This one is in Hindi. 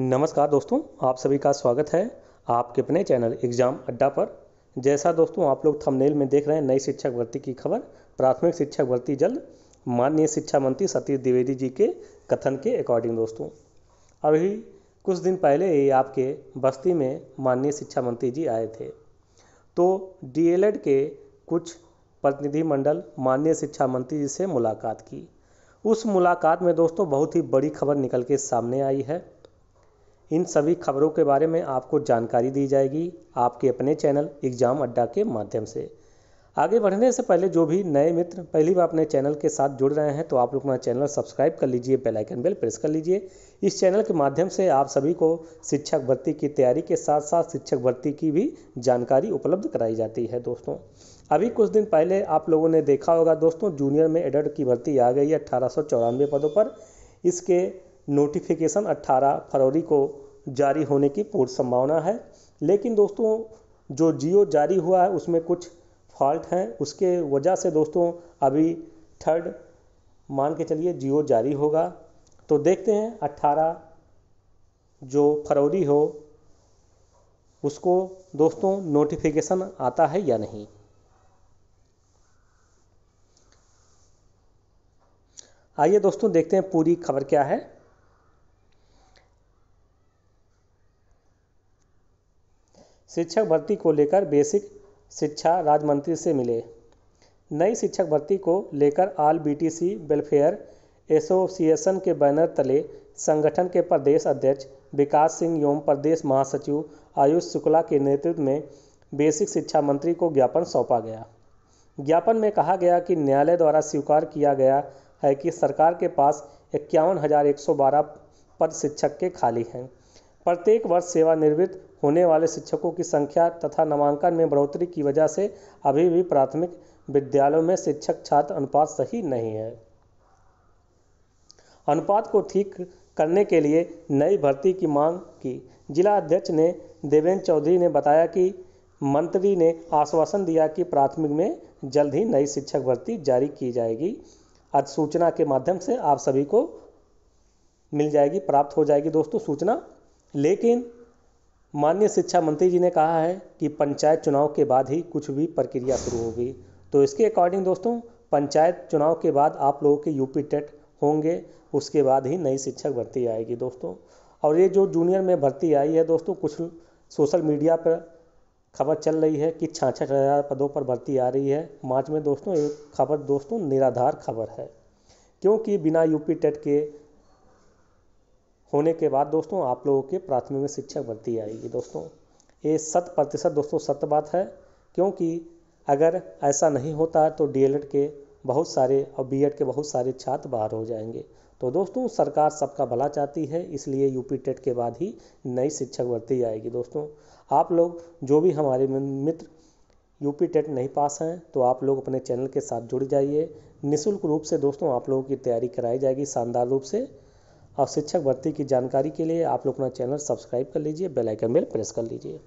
नमस्कार दोस्तों आप सभी का स्वागत है आपके अपने चैनल एग्जाम अड्डा पर जैसा दोस्तों आप लोग थंबनेल में देख रहे हैं नई शिक्षक भर्ती की खबर प्राथमिक शिक्षक भर्ती जल्द माननीय शिक्षा मंत्री सतीश द्विवेदी जी के कथन के अकॉर्डिंग दोस्तों अभी कुछ दिन पहले ही आपके बस्ती में माननीय शिक्षा मंत्री जी आए थे तो डीएलएड के कुछ प्रतिनिधिमंडल माननीय शिक्षा मंत्री जी से मुलाकात की उस मुलाकात में दोस्तों बहुत ही बड़ी खबर निकल के सामने आई है इन सभी खबरों के बारे में आपको जानकारी दी जाएगी आपके अपने चैनल एग्जाम अड्डा के माध्यम से आगे बढ़ने से पहले जो भी नए मित्र पहली बार अपने चैनल के साथ जुड़ रहे हैं तो आप लोग अपना चैनल सब्सक्राइब कर लीजिए बेल आइकन बेल प्रेस कर लीजिए इस चैनल के माध्यम से आप सभी को शिक्षक भर्ती की तैयारी के साथ साथ शिक्षक भर्ती की भी जानकारी उपलब्ध कराई जाती है दोस्तों अभी कुछ दिन पहले आप लोगों ने देखा होगा दोस्तों जूनियर में एडल्ट की भर्ती आ गई है अट्ठारह पदों पर इसके नोटिफिकेशन अट्ठारह फरवरी को जारी होने की पूर्ण संभावना है लेकिन दोस्तों जो जियो जारी हुआ है उसमें कुछ फॉल्ट हैं उसके वजह से दोस्तों अभी थर्ड मान के चलिए जियो जारी होगा तो देखते हैं 18 जो फरवरी हो उसको दोस्तों नोटिफिकेशन आता है या नहीं आइए दोस्तों देखते हैं पूरी खबर क्या है शिक्षक भर्ती को लेकर बेसिक शिक्षा राज्य मंत्री से मिले नई शिक्षक भर्ती को लेकर आल बीटीसी वेलफेयर एसोसिएशन के बैनर तले संगठन के प्रदेश अध्यक्ष विकास सिंह एवं प्रदेश महासचिव आयुष शुक्ला के नेतृत्व में बेसिक शिक्षा मंत्री को ज्ञापन सौंपा गया ज्ञापन में कहा गया कि न्यायालय द्वारा स्वीकार किया गया है कि सरकार के पास इक्यावन हज़ार एक सौ बारह पद शिक्षक के खाली हैं प्रत्येक वर्ष सेवानिवृत्त होने वाले शिक्षकों की संख्या तथा नामांकन में बढ़ोतरी की वजह से अभी भी प्राथमिक विद्यालयों में शिक्षक छात्र अनुपात सही नहीं है अनुपात को ठीक करने के लिए नई भर्ती की मांग की जिला अध्यक्ष ने देवेंद्र चौधरी ने बताया कि मंत्री ने आश्वासन दिया कि प्राथमिक में जल्द ही नई शिक्षक भर्ती जारी की जाएगी अधिसूचना के माध्यम से आप सभी को मिल जाएगी प्राप्त हो जाएगी दोस्तों सूचना लेकिन माननीय शिक्षा मंत्री जी ने कहा है कि पंचायत चुनाव के बाद ही कुछ भी प्रक्रिया शुरू होगी तो इसके अकॉर्डिंग दोस्तों पंचायत चुनाव के बाद आप लोगों के यूपी टेट होंगे उसके बाद ही नई शिक्षक भर्ती आएगी दोस्तों और ये जो जूनियर में भर्ती आई है दोस्तों कुछ सोशल मीडिया पर खबर चल रही है कि छाछठ हज़ार पदों पर भर्ती आ रही है मार्च में दोस्तों एक खबर दोस्तों निराधार खबर है क्योंकि बिना यूपी टेट के होने के बाद दोस्तों आप लोगों के प्राथमिक में शिक्षक भर्ती आएगी दोस्तों ये शत प्रतिशत दोस्तों सत्य बात है क्योंकि अगर ऐसा नहीं होता तो डी के बहुत सारे और बी के बहुत सारे छात्र बाहर हो जाएंगे तो दोस्तों सरकार सबका भला चाहती है इसलिए यूपी टेट के बाद ही नई शिक्षक भर्ती आएगी दोस्तों आप लोग जो भी हमारे मित्र यूपी टेट नहीं पास हैं तो आप लोग अपने चैनल के साथ जुड़ जाइए निशुल्क रूप से दोस्तों आप लोगों की तैयारी कराई जाएगी शानदार रूप से और शिक्षक भर्ती की जानकारी के लिए आप लोग अपना चैनल सब्सक्राइब कर लीजिए बेल आइकन बेल प्रेस कर लीजिए